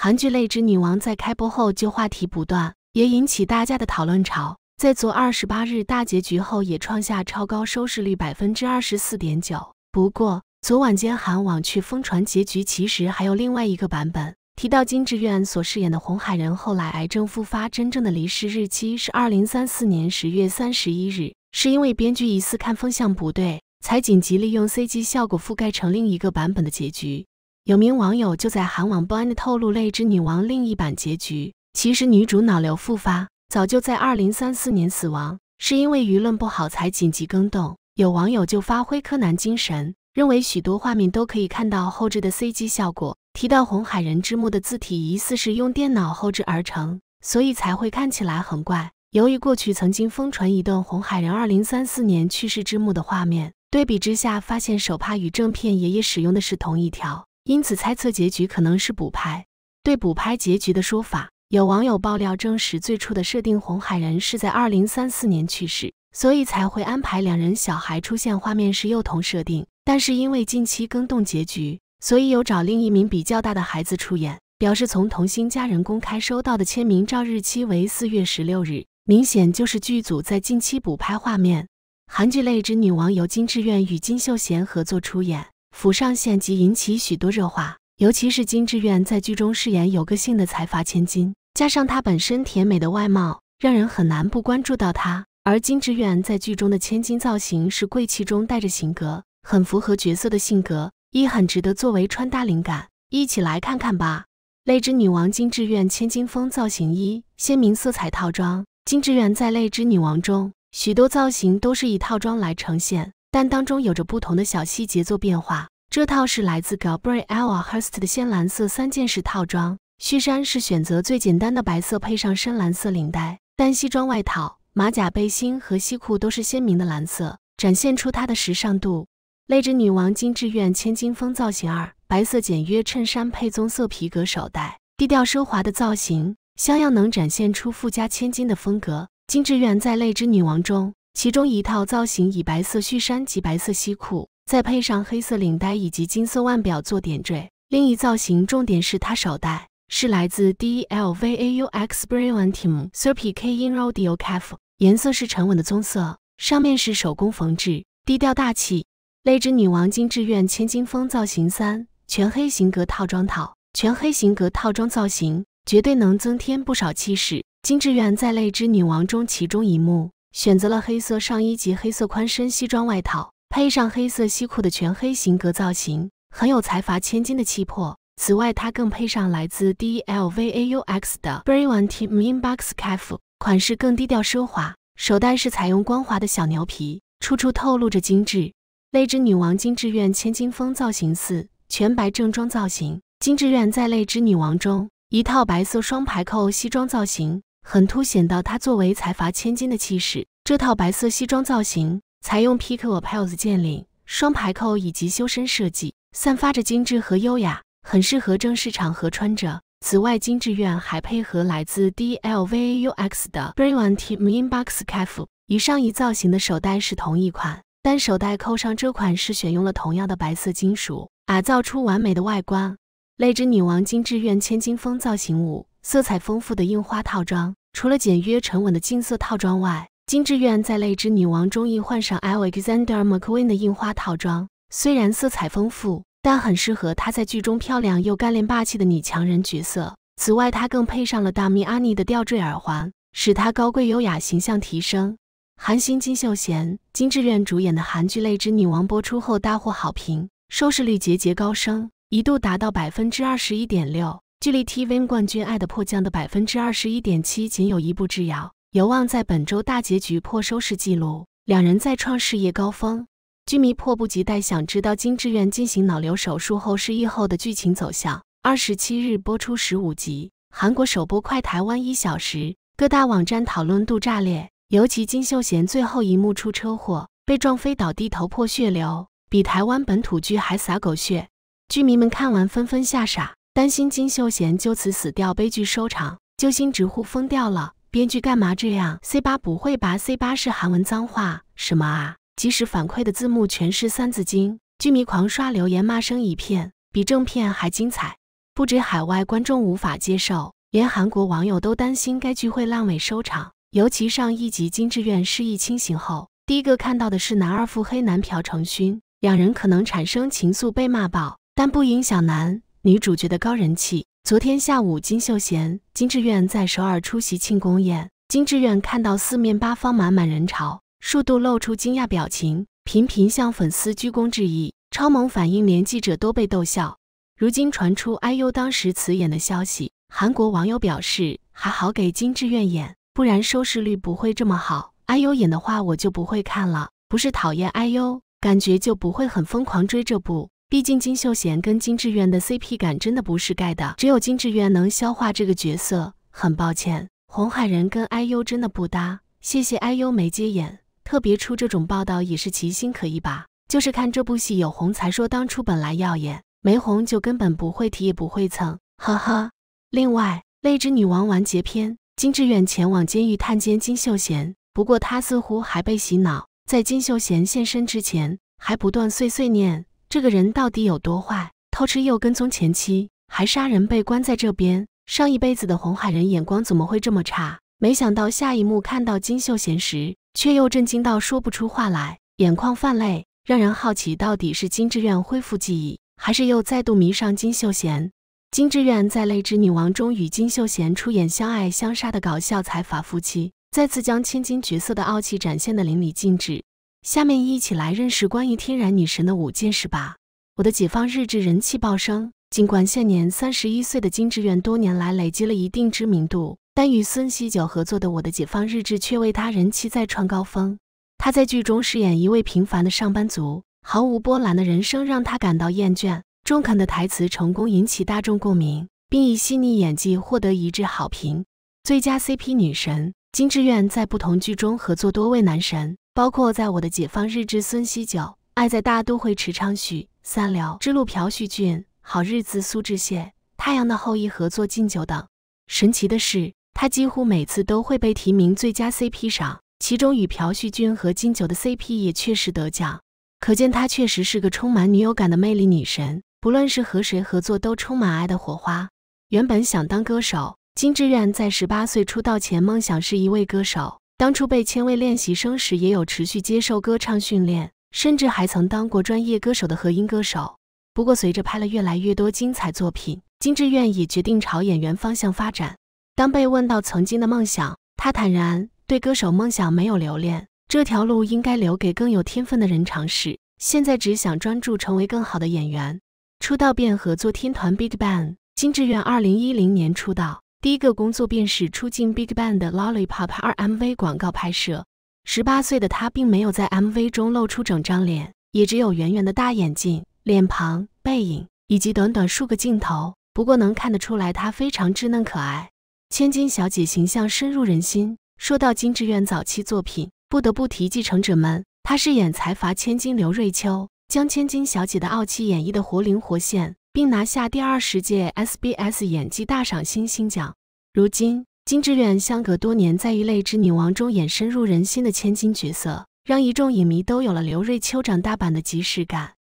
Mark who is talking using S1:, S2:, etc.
S1: 韩剧《泪之女王》在开播后就话题不断，也引起大家的讨论潮。在昨二十八日大结局后，也创下超高收视率百分之二十四点九。不过，昨晚间韩网却疯传结局其实还有另外一个版本。提到金智媛所饰演的红海人后来癌症复发，真正的离世日期是二零三四年十月三十一日，是因为编剧疑似看风向不对，才紧急利用 CG 效果覆盖成另一个版本的结局。有名网友就在韩网不安地透露《泪之女王》另一版结局，其实女主脑瘤复发，早就在二零三四年死亡，是因为舆论不好才紧急更动。有网友就发挥柯南精神，认为许多画面都可以看到后置的 CG 效果，提到红海人之墓的字体疑似是用电脑后置而成，所以才会看起来很怪。由于过去曾经疯传一段红海人二零三四年去世之墓的画面，对比之下发现手帕与正片爷爷使用的是同一条。因此猜测结局可能是补拍。对补拍结局的说法，有网友爆料证实最初的设定，红海人是在二零三四年去世，所以才会安排两人小孩出现画面是幼童设定。但是因为近期更动结局，所以有找另一名比较大的孩子出演。表示从童星家人公开收到的签名照日期为四月十六日，明显就是剧组在近期补拍画面。韩剧《泪之女王》由金志媛与金秀贤合作出演。府上线即引起许多热话，尤其是金智媛在剧中饰演有个性的财阀千金，加上她本身甜美的外貌，让人很难不关注到她。而金智媛在剧中的千金造型是贵气中带着性格，很符合角色的性格，亦很值得作为穿搭灵感。一起来看看吧！《泪之女王》金智媛千金风造型一鲜明色彩套装。金智媛在《泪之女王》中，许多造型都是以套装来呈现。但当中有着不同的小细节做变化。这套是来自 Gabriella Hurst 的鲜蓝色三件式套装，恤衫是选择最简单的白色，配上深蓝色领带，但西装外套、马甲、背心和西裤都是鲜明的蓝色，展现出它的时尚度。泪之女王金智苑千金风造型二，白色简约衬衫配棕色皮革手袋，低调奢华的造型，相样能展现出富家千金的风格。金智苑在泪之女王中。其中一套造型以白色恤衫及白色西裤，再配上黑色领带以及金色腕表做点缀。另一造型重点是它手袋，是来自 D E L V A U X B R I A N T I M S U R P I K E N R O D e O C A F，颜色是沉稳的棕色，上面是手工缝制，低调大气。泪之女王金智苑千金风造型三全黑型格套装套全黑型格套装造型，绝对能增添不少气势。金智苑在泪之女王中其中一幕。选择了黑色上衣及黑色宽身西装外套，配上黑色西裤的全黑型格造型，很有财阀千金的气魄。此外，它更配上来自 D L V A U X 的 b r i o n a m i n b o x c a e 款式更低调奢华。手袋是采用光滑的小牛皮，处处透露着精致。泪之女王金智苑千金风造型四全白正装造型，金智苑在泪之女王中一套白色双排扣西装造型。很凸显到她作为财阀千金的气势。这套白色西装造型采用 p i c u a Pales 剑领、双排扣以及修身设计，散发着精致和优雅，很适合正式场合穿着。此外，金智苑还配合来自 D L V A U X 的 b r e e i One Team In Box c a e 与上一造型的手袋是同一款，但手袋扣上这款是选用了同样的白色金属，打造出完美的外观。《泪之女王》金智苑千金风造型五色彩丰富的印花套装。除了简约沉稳的金色套装外，金智媛在《泪之女王》中亦换上 Alexander McQueen 的印花套装，虽然色彩丰富，但很适合她在剧中漂亮又干练霸气的女强人角色。此外，她更配上了大咪阿妮的吊坠耳环，使她高贵优雅形象提升。韩星金秀贤、金智媛主演的韩剧《泪之女王》播出后大获好评，收视率节节高升，一度达到百分之二十一点六。距离 TVN 冠军《爱的迫降》的百分之二十一点七仅有一步之遥，有望在本周大结局破收视纪录，两人再创事业高峰。剧迷迫不及待想知道金志媛进行脑瘤手术后失忆后的剧情走向。二十七日播出十五集，韩国首播快台湾一小时，各大网站讨论度炸裂。尤其金秀贤最后一幕出车祸被撞飞倒地，头破血流，比台湾本土剧还撒狗血。剧迷们看完纷纷吓傻。担心金秀贤就此死掉，悲剧收场，揪心直呼疯掉了。编剧干嘛这样？C 八不会吧？C 八是韩文脏话，什么啊？即使反馈的字幕全是三字经，剧迷狂刷留言，骂声一片，比正片还精彩。不止海外观众无法接受，连韩国网友都担心该剧会烂尾收场。尤其上一集金志媛失忆清醒后，第一个看到的是男二腹黑男朴成勋，两人可能产生情愫，被骂爆，但不影响男。女主角的高人气。昨天下午，金秀贤、金智媛在首尔出席庆功宴。金智媛看到四面八方满满人潮，数度露出惊讶表情，频频向粉丝鞠躬致意，超萌反应连记者都被逗笑。如今传出 IU 当时辞演的消息，韩国网友表示还好给金智媛演，不然收视率不会这么好。IU 演的话我就不会看了，不是讨厌 IU，感觉就不会很疯狂追这部。毕竟金秀贤跟金智媛的 CP 感真的不是盖的，只有金智媛能消化这个角色。很抱歉，红海人跟 IU 真的不搭。谢谢 IU 没接演，特别出这种报道也是其心可以吧？就是看这部戏有红才说当初本来要演，没红就根本不会提也不会蹭，呵呵。另外，《泪之女王》完结篇，金智媛前往监狱探监金秀贤，不过她似乎还被洗脑，在金秀贤现身之前还不断碎碎念。这个人到底有多坏？偷吃又跟踪前妻，还杀人，被关在这边。上一辈子的红海人眼光怎么会这么差？没想到下一幕看到金秀贤时，却又震惊到说不出话来，眼眶泛泪，让人好奇到底是金志愿恢复记忆，还是又再度迷上金秀贤？金志愿在《泪之女王》中与金秀贤出演相爱相杀的搞笑财阀夫妻，再次将千金角色的傲气展现的淋漓尽致。下面一起来认识关于天然女神的五件事吧。我的解放日志人气爆升。尽管现年三十一岁的金智媛多年来累积了一定知名度，但与孙锡九合作的《我的解放日志》却为她人气再创高峰。她在剧中饰演一位平凡的上班族，毫无波澜的人生让她感到厌倦。中肯的台词成功引起大众共鸣，并以细腻演技获得一致好评。最佳 CP 女神金智媛在不同剧中合作多位男神。包括在我的《解放日之孙锡九》，爱在大都会池昌旭、三辽之路朴叙俊、好日子苏志燮、太阳的后裔合作敬酒等。神奇的是，他几乎每次都会被提名最佳 CP 赏，其中与朴叙俊和敬酒的 CP 也确实得奖，可见他确实是个充满女友感的魅力女神。不论是和谁合作，都充满爱的火花。原本想当歌手，金志媛在十八岁出道前梦想是一位歌手。当初被签为练习生时，也有持续接受歌唱训练，甚至还曾当过专业歌手的合音歌手。不过，随着拍了越来越多精彩作品，金志愿也决定朝演员方向发展。当被问到曾经的梦想，他坦然对歌手梦想没有留恋，这条路应该留给更有天分的人尝试。现在只想专注成为更好的演员。出道便合作天团 b i g b a n g 金志愿二零一零年出道。第一个工作便是出镜 BigBang 的《Lollipop》二 M V 广告拍摄。十八岁的他并没有在 M V 中露出整张脸，也只有圆圆的大眼睛、脸庞、背影以及短短数个镜头。不过能看得出来，他非常稚嫩可爱，千金小姐形象深入人心。说到金志媛早期作品，不得不提《继承者们》，她饰演财阀千金刘瑞秋，将千金小姐的傲气演绎的活灵活现。并拿下第二十届 SBS 演技大赏新星奖。如今，金志远相隔多年，在《一类之女王》中演深入人心的千金角色，让一众影迷都有了刘瑞秋长大版的即视感。